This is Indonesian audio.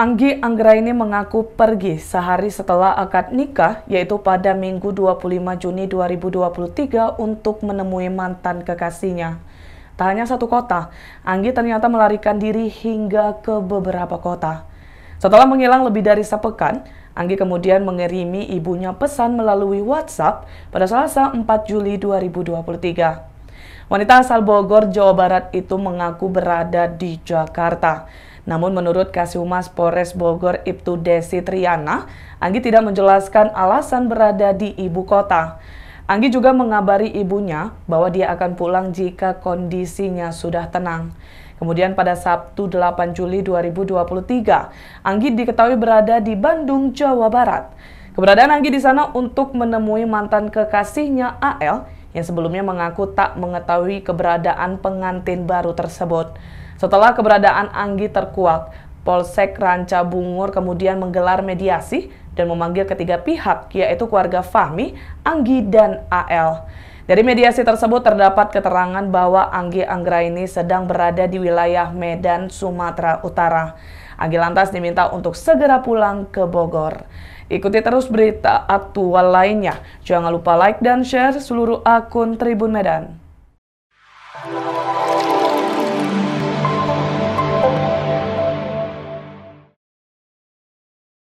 Anggi Anggraini mengaku pergi sehari setelah akad nikah, yaitu pada Minggu 25 Juni 2023 untuk menemui mantan kekasihnya. Tak hanya satu kota, Anggi ternyata melarikan diri hingga ke beberapa kota. Setelah menghilang lebih dari sepekan, Anggi kemudian mengirimi ibunya pesan melalui WhatsApp pada Selasa 4 Juli 2023. Wanita asal Bogor, Jawa Barat itu mengaku berada di Jakarta. Namun menurut Kasih Humas Polres Bogor Ibtu Desi Triana, Anggi tidak menjelaskan alasan berada di ibu kota. Anggi juga mengabari ibunya bahwa dia akan pulang jika kondisinya sudah tenang. Kemudian pada Sabtu 8 Juli 2023, Anggi diketahui berada di Bandung, Jawa Barat. Keberadaan Anggi di sana untuk menemui mantan kekasihnya AL yang sebelumnya mengaku tak mengetahui keberadaan pengantin baru tersebut. Setelah keberadaan Anggi terkuak, Polsek Ranca Bungur kemudian menggelar mediasi dan memanggil ketiga pihak, yaitu keluarga Fahmi, Anggi, dan AL. Dari mediasi tersebut terdapat keterangan bahwa Anggi Anggra ini sedang berada di wilayah Medan, Sumatera Utara. Anggi lantas diminta untuk segera pulang ke Bogor. Ikuti terus berita aktual lainnya. Jangan lupa like dan share seluruh akun Tribun Medan.